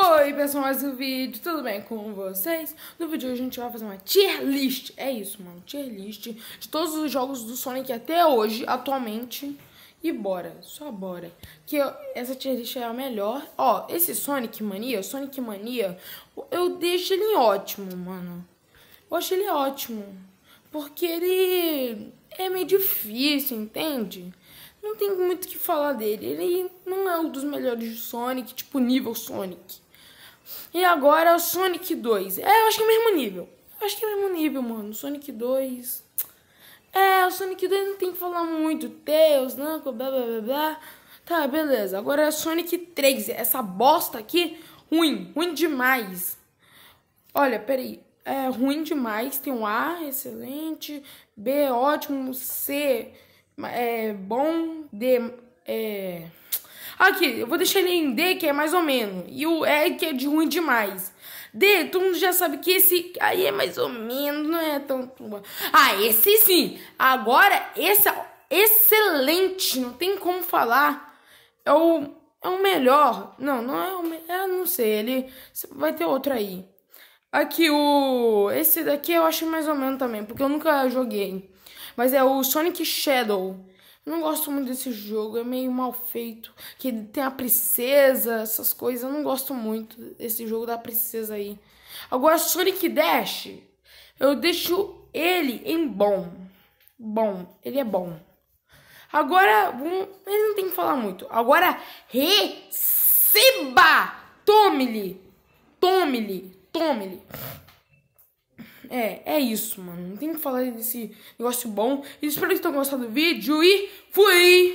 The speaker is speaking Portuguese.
Oi pessoal, mais um vídeo, tudo bem com vocês? No vídeo de hoje a gente vai fazer uma tier list, é isso mano, tier list de todos os jogos do Sonic até hoje, atualmente E bora, só bora, que eu, essa tier list é a melhor Ó, esse Sonic Mania, Sonic Mania, eu deixo ele ótimo mano Eu acho ele ótimo, porque ele é meio difícil, entende? Não tem muito o que falar dele, ele não é um dos melhores de Sonic, tipo nível Sonic e agora é o Sonic 2. É, eu acho que é o mesmo nível. Eu acho que é o mesmo nível, mano. Sonic 2. É, o Sonic 2 não tem que falar muito. Tails, não, blá blá blá blá. Tá, beleza. Agora é Sonic 3. Essa bosta aqui, ruim. Ruim demais. Olha, peraí. É ruim demais. Tem um A, excelente. B, ótimo. C, é, bom. D, é. Aqui, eu vou deixar ele em D, que é mais ou menos. E o E, que é de ruim demais. D, todo mundo já sabe que esse aí é mais ou menos, não é tão... Ah, esse sim. Agora, esse é excelente, não tem como falar. É o, é o melhor. Não, não é o melhor, é, não sei, ele... Vai ter outro aí. Aqui, o... Esse daqui eu acho mais ou menos também, porque eu nunca joguei. Mas é o Sonic Shadow. Não gosto muito desse jogo, é meio mal feito. Que tem a princesa, essas coisas. Eu não gosto muito desse jogo da princesa aí. Agora, Sonic Dash, eu deixo ele em bom. Bom, ele é bom. Agora, um, ele não tem que falar muito. Agora, receba! Tome-lhe! Tome-lhe! Tome-lhe! É, é isso, mano. Não tem que falar desse negócio bom. espero que tenham gostado do vídeo e fui!